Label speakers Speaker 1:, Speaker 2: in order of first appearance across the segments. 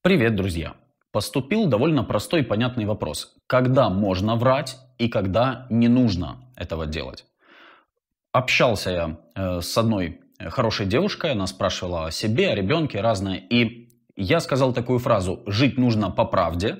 Speaker 1: Привет, друзья! Поступил довольно простой и понятный вопрос. Когда можно врать и когда не нужно этого делать? Общался я э, с одной э, хорошей девушкой, она спрашивала о себе, о ребенке, разное. И я сказал такую фразу, жить нужно по правде,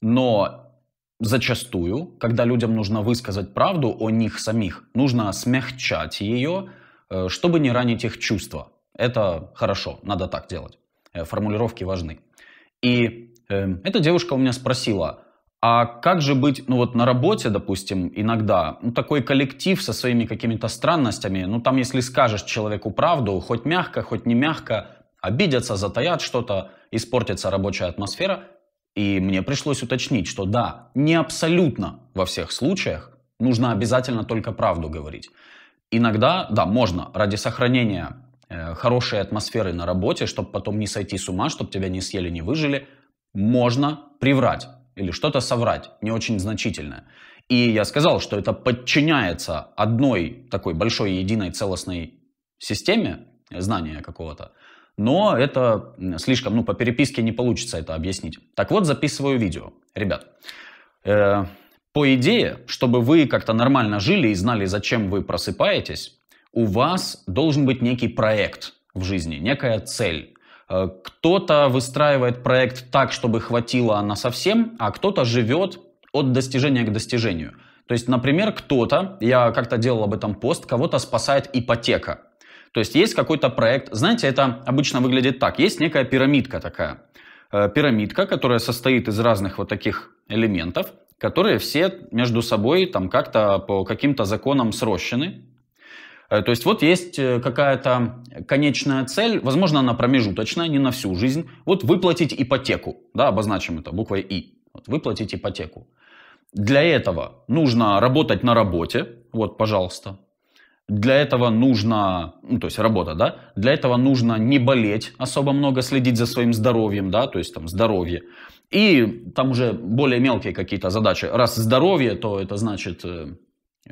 Speaker 1: но зачастую, когда людям нужно высказать правду о них самих, нужно смягчать ее, э, чтобы не ранить их чувства. Это хорошо, надо так делать. формулировки важны. И э, эта девушка у меня спросила, а как же быть, ну вот на работе, допустим, иногда, ну такой коллектив со своими какими-то странностями, ну там если скажешь человеку правду, хоть мягко, хоть не мягко, обидятся, затаят что-то, испортится рабочая атмосфера. И мне пришлось уточнить, что да, не абсолютно во всех случаях нужно обязательно только правду говорить. Иногда, да, можно ради сохранения Э, хорошей атмосферой на работе, чтобы потом не сойти с ума, чтобы тебя не съели, не выжили, можно приврать или что-то соврать, не очень значительное. И я сказал, что это подчиняется одной такой большой единой целостной системе знания какого-то, но это слишком, ну, по переписке не получится это объяснить. Так вот, записываю видео. Ребят, э, по идее, чтобы вы как-то нормально жили и знали, зачем вы просыпаетесь, у вас должен быть некий проект в жизни, некая цель. Э, кто-то выстраивает проект так, чтобы хватило на совсем, а кто-то живет от достижения к достижению. То есть, например, кто-то, я как-то делал об этом пост, кого-то спасает ипотека. То есть есть какой-то проект, знаете, это обычно выглядит так, есть некая пирамидка такая. Э, пирамидка, которая состоит из разных вот таких элементов, которые все между собой там как-то по каким-то законам срощены. Э, то есть вот есть э, какая-то конечная цель, возможно, она промежуточная, не на всю жизнь. Вот выплатить ипотеку, да, обозначим это буквой «и». Вот, выплатить ипотеку. Для этого нужно работать на работе, вот, пожалуйста. Для этого нужно, ну, то есть работа, да, для этого нужно не болеть особо много, следить за своим здоровьем, да, то есть там здоровье. И там уже более мелкие какие-то задачи. Раз здоровье, то это значит э,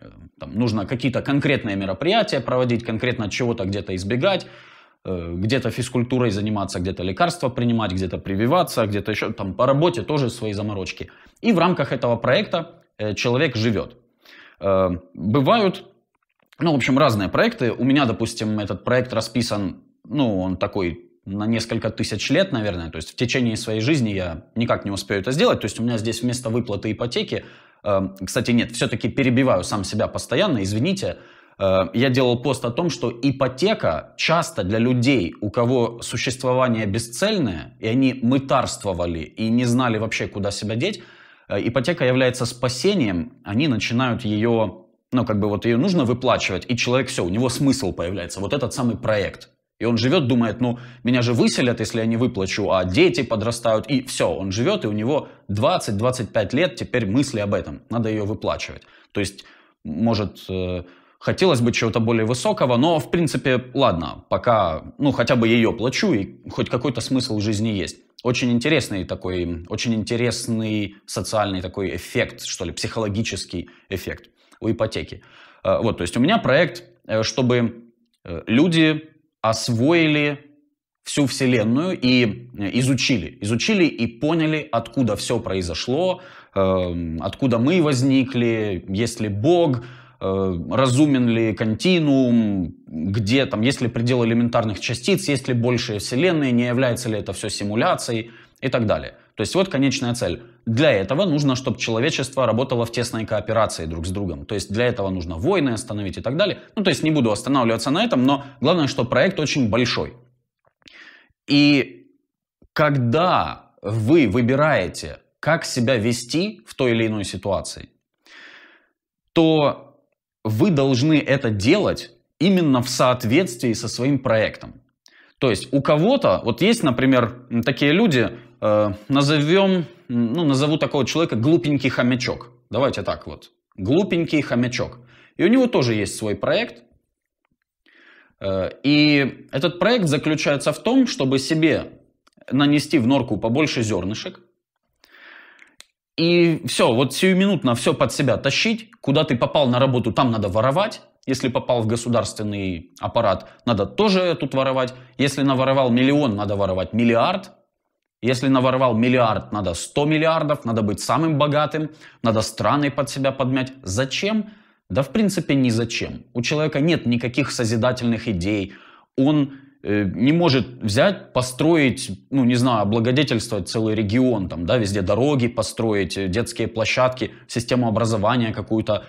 Speaker 1: Э, там нужно какие-то конкретные мероприятия проводить, конкретно чего-то где-то избегать, э, где-то физкультурой заниматься, где-то лекарства принимать, где-то прививаться, где-то еще там по работе тоже свои заморочки. И в рамках этого проекта э, человек живет. Бывают, ну, в общем, разные проекты. У меня, допустим, этот проект расписан, ну, он такой на несколько тысяч лет, наверное. То есть в течение своей жизни я никак не успею это сделать. То есть у меня здесь вместо выплаты ипотеки Эм, кстати, нет, все-таки перебиваю сам себя постоянно, извините. Э, я делал пост о том, что ипотека часто для людей, у кого существование бесцельное, и они мытарствовали и не знали вообще, куда себя деть, э, ипотека является спасением, они начинают ее, ну как бы вот ее нужно выплачивать, и человек все, у него смысл появляется, вот этот самый проект. И он живет, думает, ну, меня же выселят, если я не выплачу, а дети подрастают, и все, он живет, и у него 20-25 лет теперь мысли об этом, надо ее выплачивать. То есть, может, э, хотелось бы чего-то более высокого, но, в принципе, ладно, пока, ну, хотя бы ее плачу, и хоть какой-то смысл в жизни есть. Очень интересный такой, очень интересный социальный такой эффект, что ли, психологический эффект у ипотеки. Э, вот, то есть у меня проект, э, чтобы люди освоили всю Вселенную и э, изучили. Изучили и поняли, откуда все произошло, эм, откуда мы возникли, есть ли Бог, э, разумен ли континуум, где там, есть ли предел элементарных частиц, есть ли большая Вселенная, не является ли это все симуляцией и так далее. То есть вот конечная цель. Для этого нужно, чтобы человечество работало в тесной кооперации друг с другом. То есть для этого нужно войны остановить и так далее. Ну, то есть не буду останавливаться на этом, но главное, что проект очень большой. И когда вы выбираете, как себя вести в той или иной ситуации, то вы должны это делать именно в соответствии со своим проектом. То есть у кого-то, вот есть, например, такие люди, Э, назовем, ну, назову такого человека глупенький хомячок. Давайте так вот. Глупенький хомячок. И у него тоже есть свой проект. Э, и этот проект заключается в том, чтобы себе нанести в норку побольше зернышек. И все, вот сиюминутно все под себя тащить. Куда ты попал на работу, там надо воровать. Если попал в государственный аппарат, надо тоже тут воровать. Если наворовал миллион, надо воровать миллиард. Если наворовал миллиард, надо 100 миллиардов, надо быть самым богатым, надо страны под себя подмять. Зачем? Да в принципе ни зачем. У человека нет никаких созидательных идей. Он э, не может взять, построить, ну не знаю, облагодетельствовать целый регион, там, да, везде дороги построить, э, детские площадки, систему образования какую-то,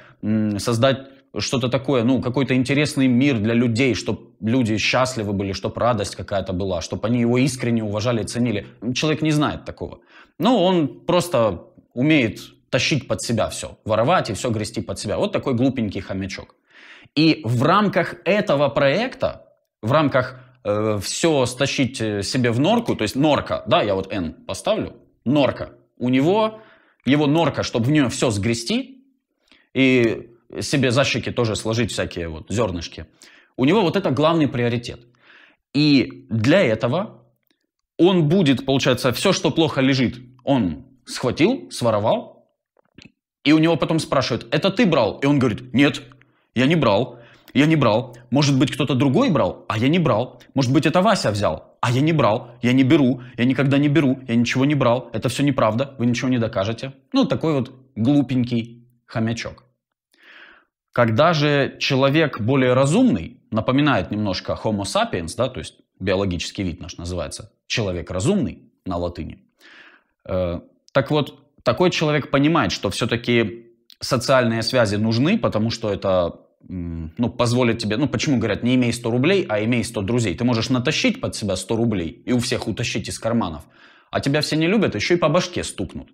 Speaker 1: создать что-то такое, ну, какой-то интересный мир для людей, чтобы люди счастливы были, чтобы радость какая-то была, чтобы они его искренне уважали и ценили. Человек не знает такого. Ну, он просто умеет тащить под себя все, воровать и все грести под себя. Вот такой глупенький хомячок. И в рамках этого проекта, в рамках э, все стащить э, себе в норку, то есть норка, да, я вот N поставлю, норка. У него, его норка, чтобы в нее все сгрести, и себе зашики тоже сложить всякие вот зернышки. У него вот это главный приоритет. И для этого он будет, получается, все, что плохо лежит, он схватил, своровал, и у него потом спрашивают, это ты брал? И он говорит, нет, я не брал, я не брал. Может быть, кто-то другой брал, а я не брал. Может быть, это Вася взял, а я не брал, я не беру, я никогда не беру, я ничего не брал, это все неправда, вы ничего не докажете. Ну, такой вот глупенький хомячок. Когда же человек более разумный, напоминает немножко Homo sapiens, да, то есть биологический вид наш называется, человек разумный на латыни, э, так вот, такой человек понимает, что все-таки социальные связи нужны, потому что это ну, позволит тебе, ну, почему говорят, не имей 100 рублей, а имей 100 друзей. Ты можешь натащить под себя 100 рублей и у всех утащить из карманов, а тебя все не любят, еще и по башке стукнут.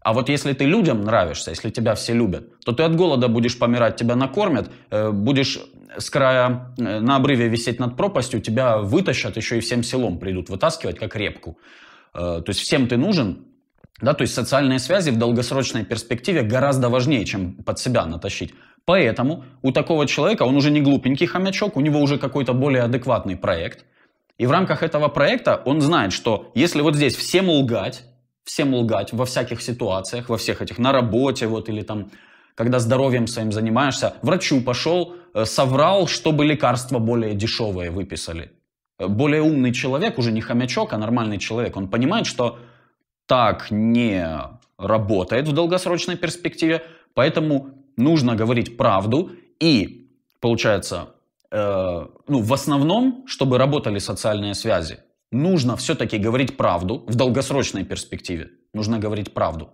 Speaker 1: А вот если ты людям нравишься, если тебя все любят, то ты от голода будешь помирать, тебя накормят, э, будешь с края э, на обрыве висеть над пропастью, тебя вытащат, еще и всем селом придут вытаскивать, как репку. Э, то есть всем ты нужен, да, то есть социальные связи в долгосрочной перспективе гораздо важнее, чем под себя натащить. Поэтому у такого человека, он уже не глупенький хомячок, у него уже какой-то более адекватный проект. И в рамках этого проекта он знает, что если вот здесь всем лгать, всем лгать во всяких ситуациях, во всех этих, на работе вот или там, когда здоровьем своим занимаешься, врачу пошел, э, соврал, чтобы лекарства более дешевые выписали. Э, более умный человек, уже не хомячок, а нормальный человек, он понимает, что так не работает в долгосрочной перспективе, поэтому нужно говорить правду и, получается, э, ну, в основном, чтобы работали социальные связи, нужно все-таки говорить правду в долгосрочной перспективе. Нужно говорить правду.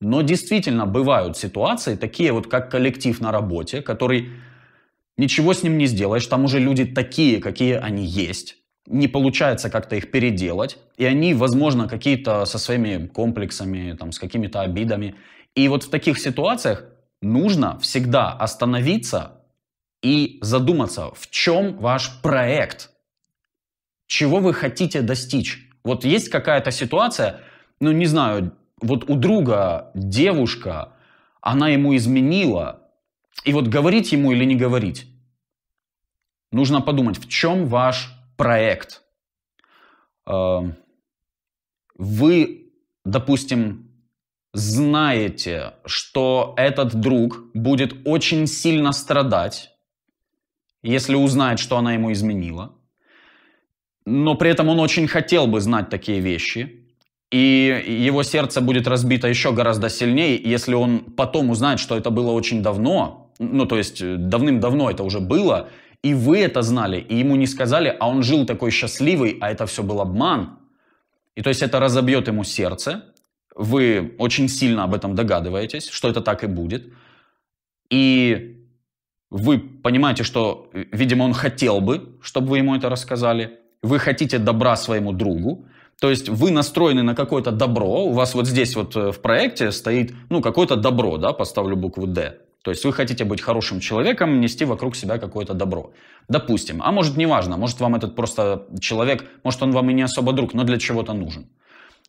Speaker 1: Но действительно бывают ситуации, такие вот как коллектив на работе, который ничего с ним не сделаешь, там уже люди такие, какие они есть, не получается как-то их переделать, и они, возможно, какие-то со своими комплексами, там, с какими-то обидами. И вот в таких ситуациях нужно всегда остановиться и задуматься, в чем ваш проект – чего вы хотите достичь. Вот есть какая-то ситуация, ну не знаю, вот у друга девушка, она ему изменила, и вот говорить ему или не говорить. Нужно подумать, в чем ваш проект. Эм, вы, допустим, знаете, что этот друг будет очень сильно страдать, если узнает, что она ему изменила – но при этом он очень хотел бы знать такие вещи, и его сердце будет разбито еще гораздо сильнее, если он потом узнает, что это было очень давно, ну то есть э, давным-давно это уже было, и вы это знали, и ему не сказали, а он жил такой счастливый, а это все был обман. И то есть это разобьет ему сердце, вы очень сильно об этом догадываетесь, что это так и будет, и вы понимаете, что, э, видимо, он хотел бы, чтобы вы ему это рассказали, вы хотите добра своему другу, то есть вы настроены на какое-то добро, у вас вот здесь вот э, в проекте стоит, ну, какое-то добро, да, поставлю букву «Д». То есть вы хотите быть хорошим человеком, нести вокруг себя какое-то добро. Допустим. А может, неважно, может, вам этот просто человек, может, он вам и не особо друг, но для чего-то нужен.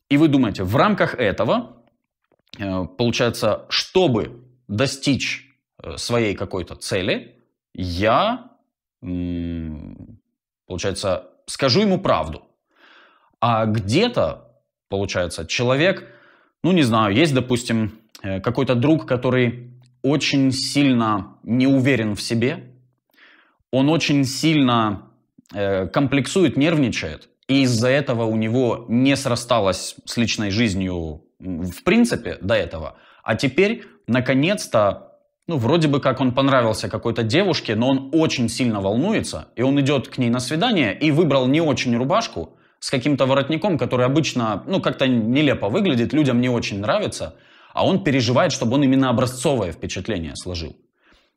Speaker 1: И вы думаете, в рамках этого, э, получается, чтобы достичь э, своей какой-то цели, я, получается, скажу ему правду. А где-то, получается, человек, ну не знаю, есть, допустим, э, какой-то друг, который очень сильно не уверен в себе, он очень сильно э, комплексует, нервничает, и из-за этого у него не срасталось с личной жизнью в принципе до этого, а теперь наконец-то ну, вроде бы как он понравился какой-то девушке, но он очень сильно волнуется, и он идет к ней на свидание и выбрал не очень рубашку с каким-то воротником, который обычно, ну, как-то нелепо выглядит, людям не очень нравится, а он переживает, чтобы он именно образцовое впечатление сложил.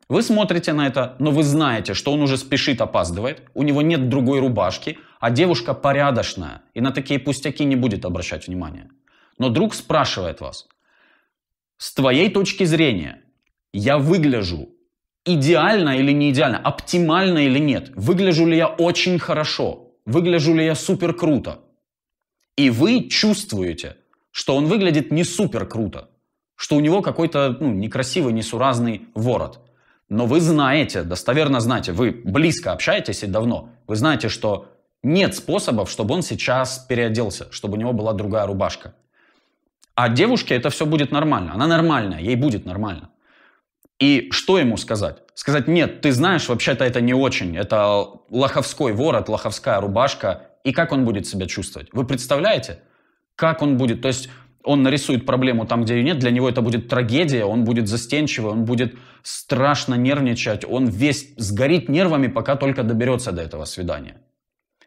Speaker 1: Вы смотрите на это, но вы знаете, что он уже спешит, опаздывает, у него нет другой рубашки, а девушка порядочная и на такие пустяки не будет обращать внимания. Но друг спрашивает вас, с твоей точки зрения, я выгляжу идеально или не идеально, оптимально или нет, выгляжу ли я очень хорошо, выгляжу ли я супер круто. И вы чувствуете, что он выглядит не супер круто, что у него какой-то ну, некрасивый, несуразный ворот. Но вы знаете, достоверно знаете, вы близко общаетесь и давно, вы знаете, что нет способов, чтобы он сейчас переоделся, чтобы у него была другая рубашка. А девушке это все будет нормально. Она нормальная, ей будет нормально. И что ему сказать? Сказать, нет, ты знаешь, вообще-то это не очень, это лоховской ворот, лоховская рубашка. И как он будет себя чувствовать? Вы представляете? Как он будет? То есть он нарисует проблему там, где ее нет, для него это будет трагедия, он будет застенчивый, он будет страшно нервничать, он весь сгорит нервами, пока только доберется до этого свидания.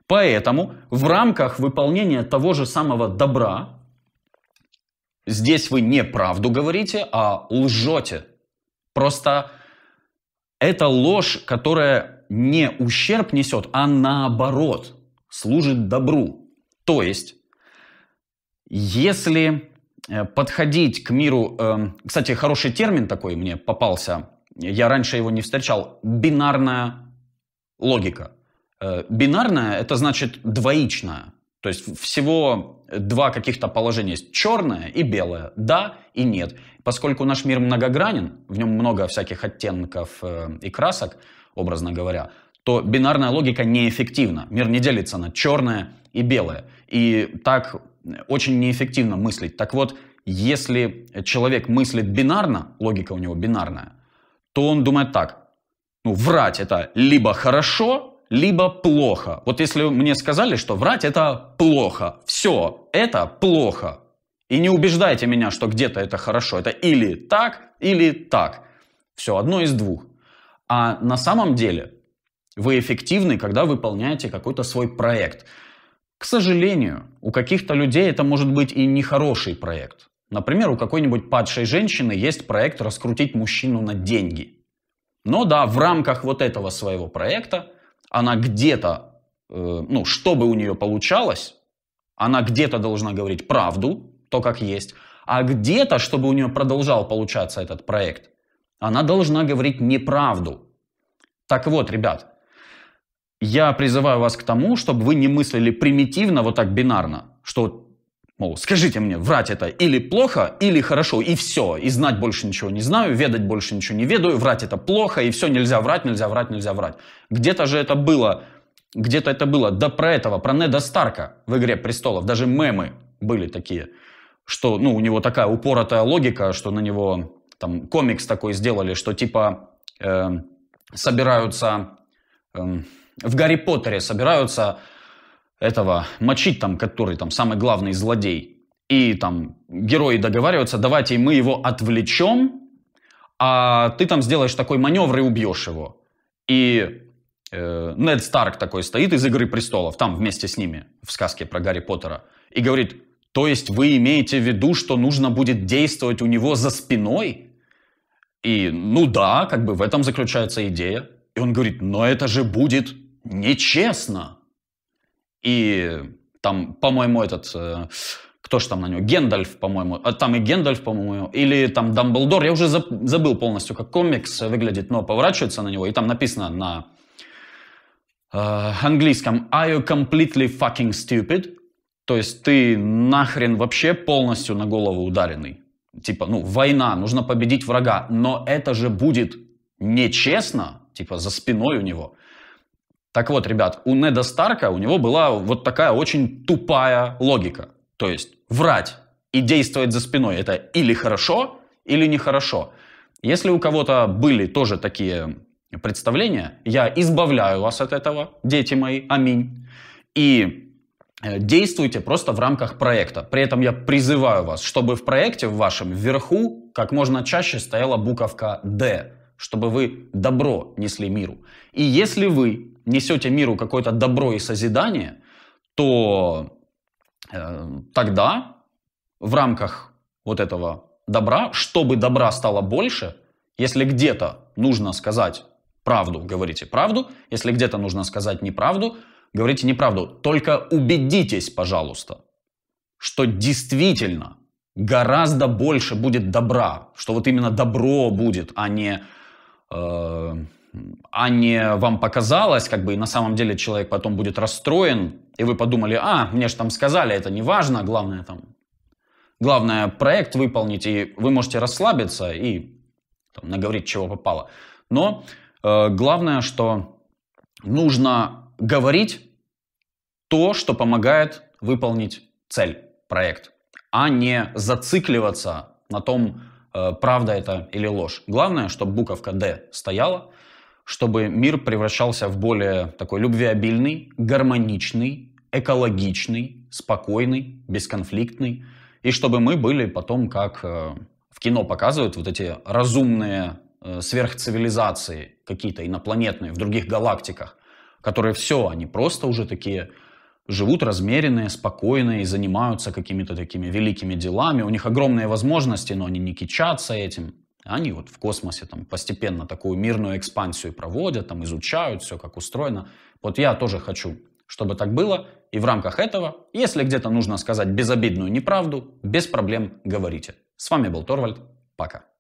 Speaker 1: Поэтому в рамках выполнения того же самого добра, здесь вы не правду говорите, а лжете Просто это ложь, которая не ущерб несет, а наоборот служит добру. То есть, если э, подходить к миру... Э, кстати, хороший термин такой мне попался. Я раньше его не встречал. Бинарная логика. Э, бинарная – это значит двоичная. То есть всего два каких-то положения есть. Черное и белое. Да и нет. Поскольку наш мир многогранен, в нем много всяких оттенков э, и красок, образно говоря, то бинарная логика неэффективна. Мир не делится на черное и белое. И так очень неэффективно мыслить. Так вот, если человек мыслит бинарно, логика у него бинарная, то он думает так. Ну, врать это либо хорошо, либо плохо. Вот если мне сказали, что врать это плохо, все, это плохо. И не убеждайте меня, что где-то это хорошо. Это или так, или так. Все, одно из двух. А на самом деле вы эффективны, когда выполняете какой-то свой проект. К сожалению, у каких-то людей это может быть и нехороший проект. Например, у какой-нибудь падшей женщины есть проект «Раскрутить мужчину на деньги». Но да, в рамках вот этого своего проекта – она где-то, э, ну, чтобы у нее получалось, она где-то должна говорить правду, то, как есть, а где-то, чтобы у нее продолжал получаться этот проект, она должна говорить неправду. Так вот, ребят, я призываю вас к тому, чтобы вы не мыслили примитивно, вот так бинарно, что Мол, скажите мне, врать это или плохо, или хорошо, и все. И знать больше ничего не знаю, ведать больше ничего не ведаю, врать это плохо, и все, нельзя врать, нельзя врать, нельзя врать. Где-то же это было, где-то это было да про этого, про Неда Старка в «Игре престолов». Даже мемы были такие, что ну, у него такая упоротая логика, что на него там комикс такой сделали, что типа э, собираются... Э, в Гарри Поттере собираются этого мочить там, который там самый главный злодей. И там герои договариваются, давайте мы его отвлечем, а ты там сделаешь такой маневр и убьешь его. И э, Нед Старк такой стоит из «Игры престолов», там вместе с ними, в сказке про Гарри Поттера, и говорит, то есть вы имеете в виду, что нужно будет действовать у него за спиной? И ну да, как бы в этом заключается идея. И он говорит, но это же будет нечестно. И там, по-моему, этот... Э, кто же там на него? Гендальф, по-моему. А там и Гендальф, по-моему. Или там Дамблдор. Я уже забыл полностью, как комикс выглядит, но поворачивается на него. И там написано на э, английском «Are you completely fucking stupid?» То есть ты нахрен вообще полностью на голову ударенный. Типа, ну, война, нужно победить врага. Но это же будет нечестно, типа, за спиной у него. Так вот, ребят, у Неда Старка у него была вот такая очень тупая логика. То есть врать и действовать за спиной это или хорошо, или нехорошо. Если у кого-то были тоже такие представления, я избавляю вас от этого, дети мои, аминь. И э, действуйте просто в рамках проекта. При этом я призываю вас, чтобы в проекте в вашем вверху как можно чаще стояла буковка «Д», чтобы вы добро несли миру. И если вы несете миру какое-то добро и созидание, то э, тогда в рамках вот этого добра, чтобы добра стало больше, если где-то нужно сказать правду, говорите правду, если где-то нужно сказать неправду, говорите неправду. Только убедитесь, пожалуйста, что действительно гораздо больше будет добра, что вот именно добро будет, а не Э, а не вам показалось, как бы и на самом деле человек потом будет расстроен, и вы подумали, а, мне же там сказали, это не важно, главное там, главное проект выполнить, и вы можете расслабиться и там, наговорить чего попало. Но э, главное, что нужно говорить то, что помогает выполнить цель, проект, а не зацикливаться на том, Э, правда это или ложь. Главное, чтобы буковка «Д» стояла, чтобы мир превращался в более такой любвеобильный, гармоничный, экологичный, спокойный, бесконфликтный, и чтобы мы были потом, как э, в кино показывают, вот эти разумные э, сверхцивилизации какие-то инопланетные в других галактиках, которые все, они просто уже такие живут размеренные, спокойные и занимаются какими-то такими великими делами. У них огромные возможности, но они не кичатся этим. Они вот в космосе там постепенно такую мирную экспансию проводят, там изучают все, как устроено. Вот я тоже хочу, чтобы так было. И в рамках этого, если где-то нужно сказать безобидную неправду, без проблем говорите. С вами был Торвальд. Пока.